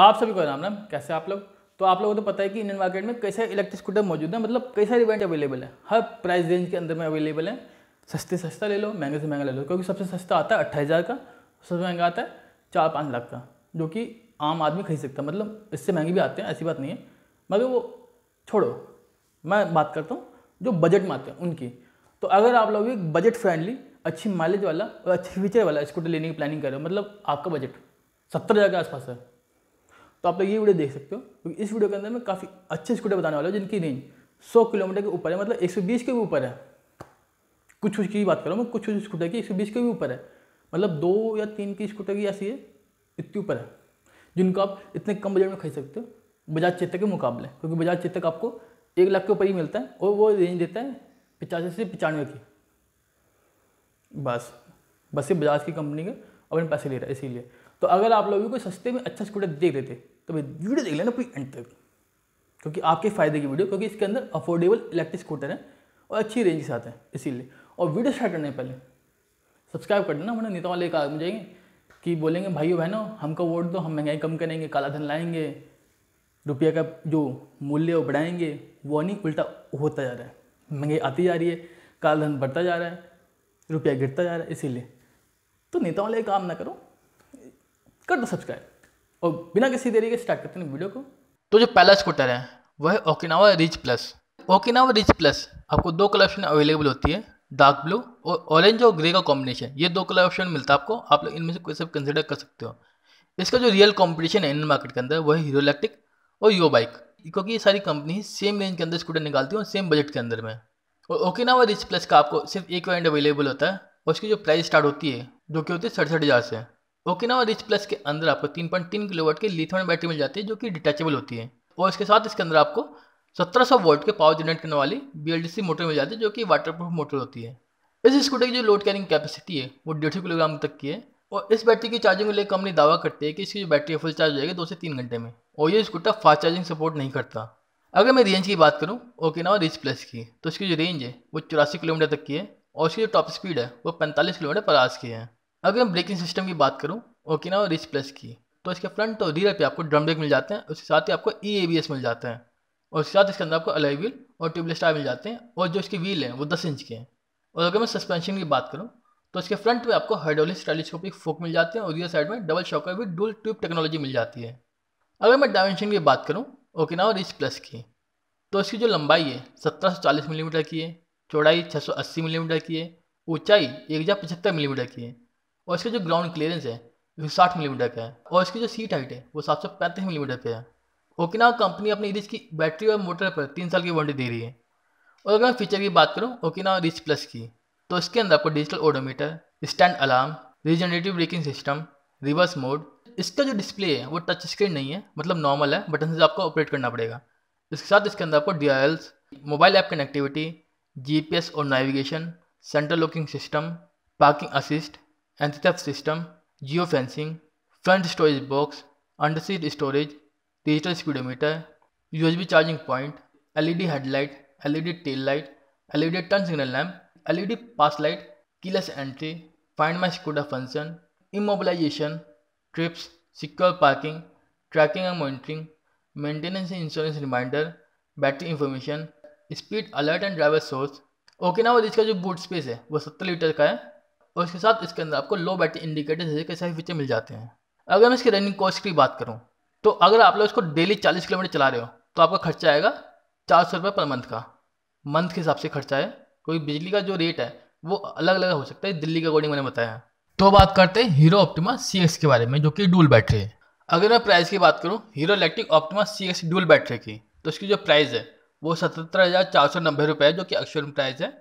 आप सभी को राम राम कैसे आप लोग तो आप लोगों को तो पता है कि इंडियन मार्केट में कैसे इलेक्ट्रिक स्कूटर मौजूद है मतलब कैसे रिवेंट इवेंट अवेलेबल है हर प्राइस रेंज के अंदर में अवेलेबल है सस्ते सस्ता ले लो महंगे से महंगा ले लो क्योंकि सबसे सस्ता आता है अट्ठाईस हज़ार का सबसे महंगा आता है चार पाँच लाख का जो कि आम आदमी खरीद सकता है मतलब इससे महंगे भी आते हैं ऐसी बात नहीं है मगर वो छोड़ो मैं बात करता हूँ जो बजट में आते हैं उनकी तो अगर आप लोग बजट फ्रेंडली अच्छी माइलेज वाला और अच्छे फीचर वाला स्कूटर लेने की प्लानिंग कर रहे हो मतलब आपका बजट सत्तर हज़ार के आसपास है तो आप लोग ये वीडियो देख सकते हो क्योंकि इस वीडियो के अंदर मैं काफ़ी अच्छे स्कूटर बताने वाला हूँ जिनकी रेंज सौ किलोमीटर के ऊपर है मतलब एक के भी ऊपर है कुछ कुछ की बात करूँ मैं कुछ कुछ स्कूटर की एक के भी ऊपर है मतलब दो या तीन की स्कूटर की ऐसी है इतनी ऊपर है जिनको आप इतने कम बजट में खरीद सकते हो बजाज चेतक के मुकाबले क्योंकि बजाज चेतक आपको एक लाख के ऊपर ही मिलता है और वो रेंज देता है पचासी से पचानवे की बस बस ये बजाज की कंपनी के अपने पैसे ले रहा है इसीलिए तो अगर आप लोग भी कोई सस्ते में अच्छा स्कूटर देख देते तो वीडियो देख लेना पूरी एंड तक क्योंकि आपके फ़ायदे की वीडियो क्योंकि इसके अंदर अफोर्डेबल इलेक्ट्रिक स्कूटर है और अच्छी रेंज के साथ है इसीलिए और वीडियो स्टार्ट करने पहले सब्सक्राइब कर देना वरना नेता वाले का जाएंगे कि बोलेंगे भाइयों बहनों हमको वोट दो हम महंगाई कम करेंगे काला धन लाएंगे रुपये का जो मूल्य वो बढ़ाएंगे वो नहीं उल्टा होता जा रहा है महंगाई आती जा रही है काला धन बढ़ता जा रहा है रुपया गिरता जा रहा है इसीलिए तो नेता तो वाले काम ना करो कर दो सब्सक्राइब और बिना किसी देरी के स्टार्ट करते हैं वीडियो को तो जो पहला स्कूटर है वह है Okinawa rich plus Okinawa rich plus आपको दो कलर ऑप्शन अवेलेबल होती है डार्क ब्लू और ऑरेंज और ग्रे का कॉम्बिनेशन ये दो कलर ऑप्शन मिलता है आपको आप लोग इनमें से कोई सब कंसिडर कर सकते हो इसका जो रियल कॉम्पिटिशन है इंडियन मार्केट के अंदर वह हीरो इलेक्ट्रिक और यो बाइक क्योंकि ये सारी कंपनी सेम रेंज के अंदर स्कूटर निकालती है और सेम बजट के अंदर में और ओकिनावा रिच प्लस का आपको सिर्फ एक वैंड अवेलेबल होता है और उसकी जो प्राइस स्टार्ट होती है जो कि होती है सड़सठ हज़ार से ओकिनावा रिच प्लस के अंदर आपको तीन पॉइंट तीन किलोवाट की लिथियम बैटरी मिल जाती है जो कि डिटैचेबल होती है और इसके साथ इसके अंदर आपको 1700 वोल्ट के पावर जनरेट करने वाली बी मोटर मिल जाती है जो कि वाटर प्रूफ मोटर होती है इस स्कूटर की जो लोड कैरिंग कैपेसिटी है वो डेढ़ किलोग्राम तक की है और इस बैटरी की चार्जिंग को लेकर कंपनी दावा करती है कि इसकी जो बैटरी फुल चार्ज हो जाएगी दो से तीन घंटे में और ये स्कूटर फास्ट चार्जिंग सपोर्ट नहीं करता अगर मैं रेंज की बात करूँ ओकिनावा रिच प्लस की तो इसकी जो रेंज है वो चौरासी किलोमीटर तक की है और इसकी जो टॉप स्पीड है वो पैंतालीस किलोमीटर पर आज की है अगर हम ब्रेकिंग सिस्टम की बात करूँ ओकिनावा रिच प्लस की तो इसके फ्रंट और रियर पे आपको ड्रम ब्रेक मिल जाते हैं उसके साथ ही आपको ई ए बी एस मिल जाते हैं और उसके साथ इसके अंदर आपको अलाई व्हील और ट्यूबलेस टायर मिल जाते हैं और जो इसके व्हील हैं वो दस इंच के हैं और अगर मैं सस्पेंशन की बात करूँ तो इसके फ्रंट में आपको हाइड्रोलिक टेलीस्कोपिक फोक मिल जाते हैं और रियर साइड में डबल शॉकर भी डुअल ट्यूब टेक्नोलॉजी मिल जाती है अगर मैं डायमेंशन की बात करूँ ओकिनावा रिच प्लस की तो इसकी जो लंबाई है सत्रह सौ चालीस मिलीमीटर की है चौड़ाई छः सौ अस्सी मिलीमीटर की है ऊंचाई एक हज़ार पचहत्तर मिलीमीटर की है और इसका जो ग्राउंड क्लियरेंस है वो साठ मिलीमीटर का है और इसकी जो सीट हाइट है वो सात सौ पैंतीस मिलीमीटर पर है ओकिना कंपनी अपनी रिच की बैटरी और मोटर पर तीन साल की वारंटी दे रही है और अगर मैं फीचर की बात करूँ ओकिना रिच प्लस की तो इसके अंदर आपको digital odometer stand alarm regenerative braking system reverse mode इसका जो डिस्प्ले है वो टच स्क्रीन नहीं है मतलब नॉर्मल है बटन से आपको ऑपरेट करना पड़ेगा इसके साथ इसके अंदर आपको the mobile app connectivity GPS और navigation central locking system parking assist anti-theft system, geofencing, front storage box, underseat storage, digital speedometer, USB charging point, LED headlight, LED tail light, LED turn signal lamp, LED pass light, keyless entry, find my Skoda function, immobilization, trips, secure parking, tracking and monitoring, maintenance and insurance reminder, battery information speed alert and driver source okay ना और इसका जो boot space है वो सत्तर litre का है और इसके साथ इसके अंदर आपको लो बैटरी इंडिकेटर जैसे कैसे फीचर मिल जाते हैं अगर मैं इसकी रनिंग कॉस्ट की बात करूँ तो अगर आप लोग इसको डेली चालीस किलोमीटर चला रहे हो तो आपका खर्चा आएगा चार सौ रुपये पर मंथ का मंथ के हिसाब से खर्चा है क्योंकि बिजली का जो रेट है वो अलग अलग हो सकता है दिल्ली के अकॉर्डिंग मैंने बताया तो बात करते हैं हीरो ऑप्टिमा सी के बारे में जो कि डूल बैटरी है अगर मैं प्राइस की बात करूँ Hero Electric Optima C X dual battery की तो इसकी जो प्राइस है वो सतहत्तर हज़ार चार सौ नब्बे रुपये है जो कि अक्षर प्राइस है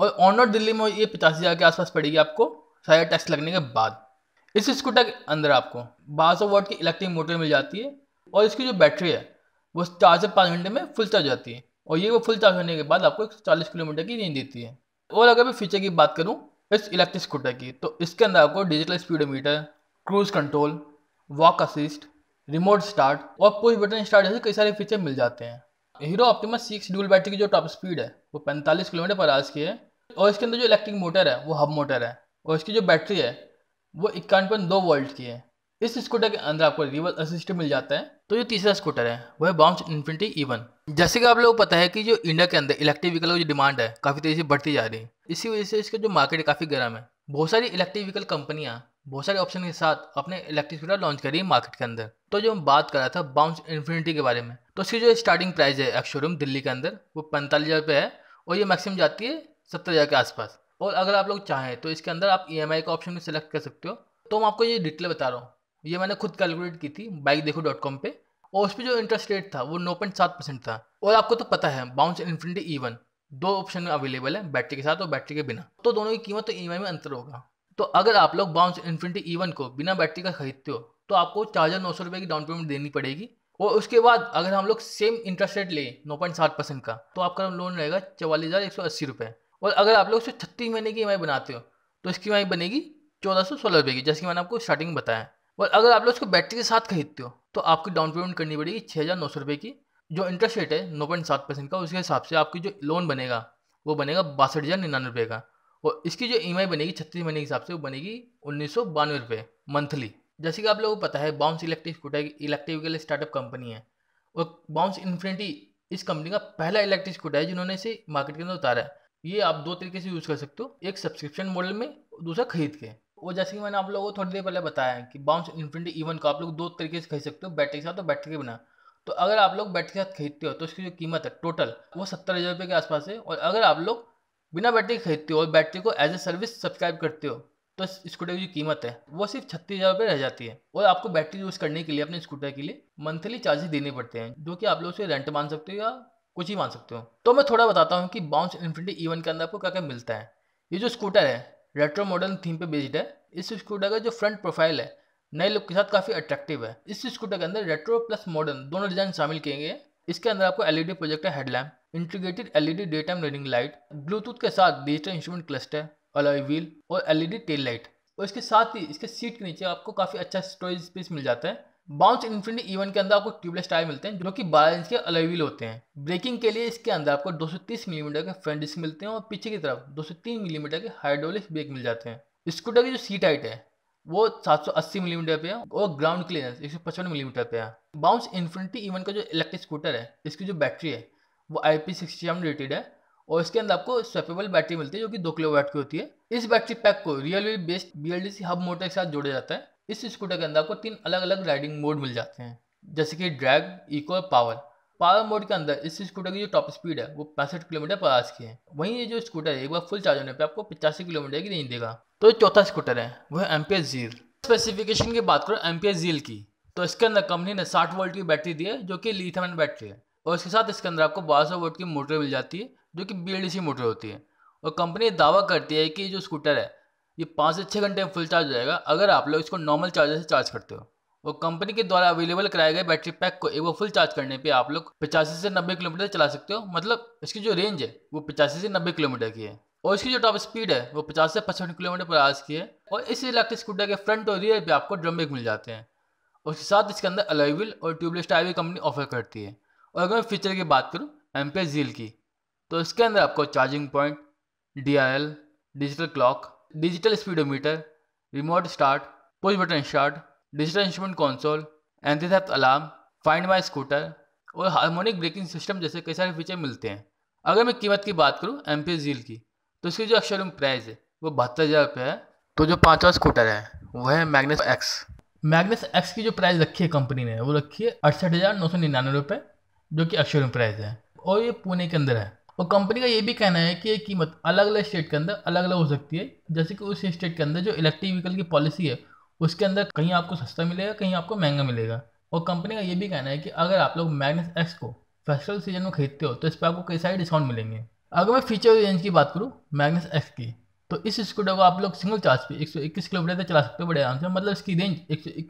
और ऑन दिल्ली में ये पचास हज़ार के आसपास पड़ेगी आपको सारे टैक्स लगने के बाद इस स्कूटर के अंदर आपको बारह सौ वोट की इलेक्ट्रिक मोटर मिल जाती है और इसकी जो बैटरी है वो चार से पाँच घंटे में फुल चार्ज जाती है और ये वो फुल चार्ज होने के बाद आपको चालीस किलोमीटर की रेंज देती है और अगर मैं फीचर की बात करूँ इस इलेक्ट्रिक स्कूटर की तो इसके अंदर आपको digital speedometer cruise control walk assist remote start और पुश बटन स्टार्ट जैसे कई सारे फीचर मिल जाते हैं Hero Optimus six dual battery की जो टॉप स्पीड है वो पैंतालीस किलोमीटर पर आज की है और इसके अंदर जो इलेक्ट्रिक मोटर है वो हब मोटर है और इसकी जो बैटरी है वो पॉइंट दो वोल्ट की है इस स्कूटर के अंदर आपको रिवर्स असिस्ट मिल जाता है तो जो तीसरा स्कूटर है वह है बाउंस इन्फिनिटी ईवन जैसे कि आप लोगों को पता है कि जो इंडिया के अंदर इलेक्ट्रिक व्हीकल की जो डिमांड है काफ़ी तेज़ी से बढ़ती जा रही है इसी वजह से इसका जो मार्केट है काफ़ी गर्म है बहुत सारी इलेक्ट्रिक व्हीकल कंपनियाँ बहुत सारे ऑप्शन के साथ अपने इलेक्ट्रिक स्कूटर लॉन्च करी मार्केट के अंदर तो जो हम बात कर रहा था बाउंस इन्फिनिटी के बारे में तो उसकी जो स्टार्टिंग प्राइस है एक शोरूम दिल्ली के अंदर वो पैंतालीस हज़ार रुपये है और ये मैक्सिमम जाती है सत्तर हज़ार के आसपास और अगर आप लोग चाहें तो इसके अंदर आप ई एम आई का ऑप्शन भी सिलेक्ट कर सकते हो तो मैं आपको ये डिटेल बता रहा हूँ ये मैंने खुद कैलकुलेट की थी बाइक देखो डॉट कॉम पर और उस पर जो इंटरेस्ट रेट था वो नौ पॉइंट सात परसेंट था और आपको तो पता है बाउंस इन्फिनिटी ई वन दो ऑप्शन अवेलेबल है बैटरी के साथ और बैटरी के बिना तो दोनों की कीमत तो ई e में अंतर होगा तो अगर आप लोग बाउंस इन्फिनिटी ई को बिना बैटरी का खरीदते हो तो आपको चार हज़ार नौ सौ रुपये की डाउन पेमेंट देनी पड़ेगी और उसके बाद अगर हम लोग सेम इंटरेस्ट रेट लें नौ पॉइंट सात परसेंट का तो आपका लोन रहेगा चवालीस हज़ार एक सौ अस्सी रुपये और अगर आप लोग उसको छत्तीस महीने की ई बनाते हो तो इसकी ई बनेगी चौदह सौ सोलह रुपये की जैसे कि मैंने आपको स्टार्टिंग में बताया और अगर आप लोग उसको बैटरी के साथ खरीदते हो तो आपकी डाउन पेमेंट करनी पड़ेगी छः हज़ार नौ सौ रुपये की जो इंटरेस्ट रेट है नौ पॉइंट सात परसेंट का उसके हिसाब से आपकी जो लोन बनेगा वो बनेगा बासठ हज़ार निन्यानवे रुपये का और इसकी जो ई बनेगी छत्तीस महीने के हिसाब से वो बनेगी उन्नीस सौ बानवे रुपये मंथली जैसे कि आप लोगों को पता है Bounce electric scooter electric vehicle startup company है और बाउंस इन्फिनिटी इस कंपनी का पहला इलेक्ट्रिक स्कूटर है जिन्होंने इसे मार्केट के अंदर उतारा है ये आप दो तरीके से यूज़ कर सकते हो एक सब्सक्रिप्शन मॉडल में दूसरा खरीद के वो जैसे कि मैंने आप लोगों को थोड़ी देर पहले बताया कि बाउंस इन्फिनिटी ईवन को आप लोग दो तरीके से खरीद सकते हो बैटरी के साथ और बैटरी के बिना तो अगर आप लोग बैटरी के साथ खरीदते हो तो उसकी जो कीमत है टोटल वो सत्तर हज़ार रुपये के आसपास है और अगर आप लोग बिना बैटरी खरीदते हो और बैटरी को एज ए सर्विस सब्सक्राइब करते हो तो स्कूटर की कीमत है वो सिर्फ छत्तीस हज़ार रुपये रह जाती है और आपको बैटरी यूज़ करने के लिए अपने स्कूटर के लिए मंथली चार्जेस देने पड़ते हैं जो कि आप लोग उसे रेंट मान सकते हो या कुछ ही मान सकते हो तो मैं थोड़ा बताता हूँ कि बाउंस इन्फिनिटी ईवन के अंदर आपको क्या क्या मिलता है ये जो स्कूटर है रेट्रो मॉडर्न थीम पे बेस्ड है इस स्कूटर का जो फ्रंट प्रोफाइल है नए लुक के साथ काफ़ी अट्रैक्टिव है इस स्कूटर के अंदर रेट्रो प्लस मॉडर्न दोनों डिज़ाइन शामिल किए गए इसके अंदर आपको LED projector headlamp integrated LED day time running light Bluetooth के साथ digital instrument cluster alloy wheel और एलईडी टेल लाइट और इसके साथ ही इसके सीट के नीचे आपको काफ़ी अच्छा स्टोरेज स्पेस मिल जाता है बाउंस इन्फिनिटी इवन के अंदर आपको ट्यूबलेस टायर मिलते हैं जो कि बारह इंच के व्हील होते हैं ब्रेकिंग के लिए इसके अंदर आपको 230 मिलीमीटर के फ्रंट डिस्क मिलते हैं और पीछे की तरफ 203 मिलीमीटर के हाइड्रोलिक ब्रेक मिल जाते हैं स्कूटर की जो सीट हाइट है वो 780 मिलीमीटर mm पे है और ग्राउंड क्लियरेंस 155 मिलीमीटर पे है बाउंस इन्फिनिटी इवन का जो इलेक्ट्रिक स्कूटर है इसकी जो बैटरी है वो I P sixty M rated है और इसके अंदर आपको स्वेपेबल बैटरी मिलती है जो कि दो किलो वाट की होती है इस बैटरी पैक को V based B L D C hub motor के साथ जोड़ा जाता है इस स्कूटर के अंदर आपको तीन अलग अलग राइडिंग मोड मिल जाते हैं जैसे कि ड्रैग इको और पावर पावर मोड के अंदर इस स्कूटर की जो टॉप स्पीड है वो पैंसठ किलोमीटर पर आज की है वहीं ये जो स्कूटर है एक बार फुल चार्ज होने पर आपको पचासी किलोमीटर की रेंज देगा तो चौथा स्कूटर है वो है M P S zeal specification की बात करो एम पी एस जील की तो इसके अंदर कंपनी ने साठ वोल्ट की बैटरी दी है जो कि लीथमन बैटरी है और इसके साथ इसके अंदर आपको बारह सौ वोट की मोटर मिल जाती है जो कि बी मोटर होती है और कंपनी दावा करती है कि जो स्कूटर है ये पाँच से छः घंटे में फुल चार्ज हो जाएगा अगर आप लोग इसको नॉर्मल चार्जर से चार्ज करते हो और कंपनी के द्वारा अवेलेबल कराए गए बैटरी पैक को एक बार फुल चार्ज करने पे आप लोग पचासी से नब्बे किलोमीटर चला सकते हो मतलब इसकी जो रेंज है वो पचासी से नब्बे किलोमीटर की है और इसकी जो टॉप स्पीड है वो पचास से पचपन किलोमीटर पर आज की है और इस इलेक्ट्रिक स्कूटर के फ्रंट और रियर भी आपको ड्रम ब्रेक मिल जाते हैं और साथ इसके अंदर अलाइविल और ट्यूबलेस टायर भी कंपनी ऑफर करती है और अगर फीचर की बात करूँ एम पे झील की तो इसके अंदर आपको charging point D R L digital clock digital speedometer remote start push button start digital instrument console anti theft alarm find my scooter और हार्मोनिक ब्रेकिंग सिस्टम जैसे कई सारे फीचर मिलते हैं अगर मैं कीमत की बात करूँ एम पी झील की तो इसकी जो अक्षर प्राइस है वो बहत्तर हज़ार रुपये है तो जो पाँचवा स्कूटर है वो है मैगनस एक्स मैगनस एक्स की जो प्राइस रखी है कंपनी ने वो रखी है अड़सठ हज़ार नौ सौ निन्यानवे रुपये जो कि में प्राइस है और ये पुणे के अंदर है और कंपनी का ये भी कहना है कि ये कीमत अलग अलग स्टेट के अंदर अलग अलग हो सकती है जैसे कि उस स्टेट के अंदर जो इलेक्ट्रिक व्हीकल की पॉलिसी है उसके अंदर कहीं आपको सस्ता मिलेगा कहीं आपको महंगा मिलेगा और कंपनी का ये भी कहना है कि अगर आप लोग मैग्नस एक्स को फेस्टिवल सीजन में खरीदते हो तो इस पर आपको कई सारे डिस्काउंट मिलेंगे अगर मैं फीचर रेंज की बात करूँ मैग्नस एक्स की तो इस स्कूटर को आप लोग सिंगल चार्ज पे 121 किलोमीटर तक चला सकते हो बड़े आराम से मतलब इसकी रेंज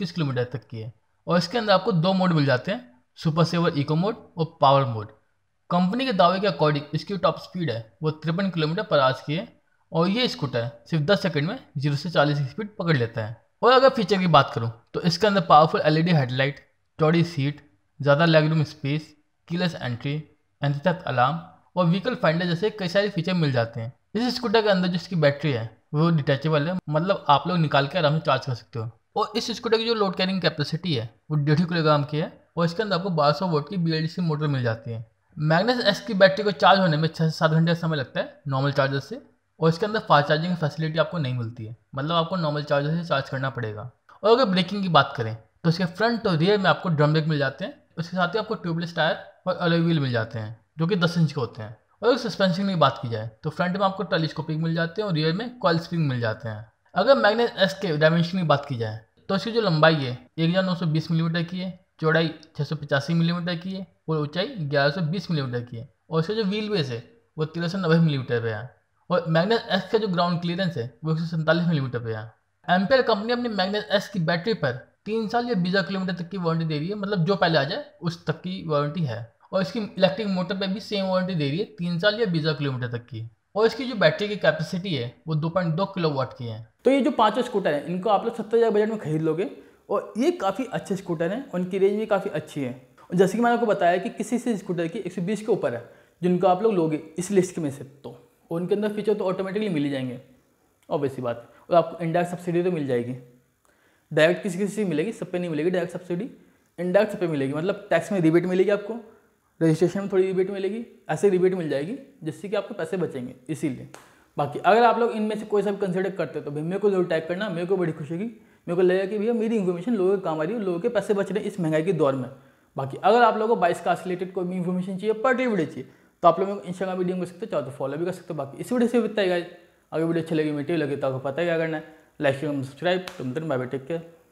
121 किलोमीटर तक की है और इसके अंदर आपको दो मोड मिल जाते हैं सुपर सेवर इको मोड और पावर मोड कंपनी के दावे के अकॉर्डिंग इसकी टॉप स्पीड है वो तिरपन किलोमीटर पर आज की है और ये स्कूटर सिर्फ 10 सेकंड में जीरो से 40 की स्पीड पकड़ लेता है और अगर फीचर की बात करूँ तो इसके अंदर पावरफुल एलईडी हेडलाइट चौड़ी सीट ज़्यादा leg room space keyless entry antitheft alarm और व्हीकल फाइंडर जैसे कई सारे फीचर मिल जाते हैं इस स्कूटर के अंदर जो इसकी बैटरी है वो डिटैचेबल है मतलब आप लोग निकाल के आराम से चार्ज कर सकते हो और इस स्कूटर की जो लोड कैरिंग कैपेसिटी है वो डेढ़ किलोग्राम की है और इसके अंदर आपको बारह सौ वोट की बी मोटर मिल जाती है मैग्नेस एस की बैटरी को चार्ज होने में छः से सात घंटे का समय लगता है नॉर्मल चार्जर से और इसके अंदर फास्ट चार्जिंग फैसिलिटी आपको नहीं मिलती है मतलब आपको नॉर्मल चार्जर से चार्ज करना पड़ेगा और अगर ब्रेकिंग की बात करें तो इसके फ्रंट और रियर में आपको ड्रम ब्रेक मिल जाते हैं उसके साथ ही आपको ट्यूबलेस टायर और अलो व्हील मिल जाते हैं जो कि दस इंच के होते हैं और अगर सस्पेंशन की बात की जाए तो फ्रंट में आपको टेलीस्कोपिक मिल जाते हैं और रियर में कॉल स्प्रिंग मिल जाते हैं अगर मैगनेस एस के डायमेंशन की बात की जाए तो इसकी जो लंबाई है एक हज़ार नौ सौ बीस मिलीमीटर की है चौड़ाई छः सौ पचासी मिलीमीटर की है और ऊंचाई ग्यारह सौ बीस मिलीमीटर की है और इसका जो व्हील बेस है वो तेरह सौ नब्बे मिलीमीटर पे है और मैगनेस एस का जो ग्राउंड क्लियरेंस है वो एक सौ सैंतालीस मिलीमीटर पे है एम्पेयर कंपनी अपनी मैगनेस एस की बैटरी पर तीन साल या बीस किलोमीटर तक की वारंटी दे रही है मतलब जो पहले आ जाए उस तक की वारंटी है और इसकी इलेक्ट्रिक मोटर पर भी सेम वारंटी दे रही है तीन साल या बीस किलोमीटर तक की और इसकी जो बैटरी की कैपेसिटी है वो दो पॉइंट दो किलो वाट की है तो ये जो पांचों स्कूटर है इनको आप लोग सत्तर हज़ार बजट में खरीद लोगे और ये काफ़ी अच्छे स्कूटर हैं उनकी रेंज भी काफ़ी अच्छी है और जैसे कि मैंने आपको बताया कि किसी से स्कूटर की 120 के ऊपर है जिनको आप लोग लोगे इस लिस्ट में से तो उनके अंदर फीचर तो ऑटोमेटिकली मिल ही जाएंगे ऑब्वियसली बात और आपको इंडायरेक्ट सब्सिडी तो मिल जाएगी डायरेक्ट किसी किसी से मिलेगी सब पे नहीं मिलेगी डायरेक्ट सब्सिडी इंडायरेक्ट सब पे मिलेगी मतलब टैक्स में रिबेट मिलेगी आपको रजिस्ट्रेशन में थोड़ी रिबेट मिलेगी ऐसे रिबेट मिल जाएगी जिससे कि आपको पैसे बचेंगे इसीलिए बाकी अगर आप लोग इनमें से कोई सब कंसिडर करते हो तो भाई मेरे को जरूर टाइप करना मेरे को बड़ी खुशी होगी मेरे को लगेगा कि भैया मेरी इन्फॉर्मेशन लोगों के काम आ रही है लोगों के पैसे बच रहे हैं इस महंगाई के दौर में बाकी अगर आप लोगों को बाइस का रिलेटेड कोई भी इन्फॉर्मेशन चाहिए पर्टी वीडियो चाहिए तो आप लोग मेरे को इंस्टाग्राम वीडियो कर सकते हो चाहो तो फॉलो भी कर सकते हो बाकी इस वीडियो से बताएगा अगर वीडियो अच्छी लगी मेटी लगे तो आपको पता है क्या करना है लाइक सब्सक्राइब तुम दिन बाय टेक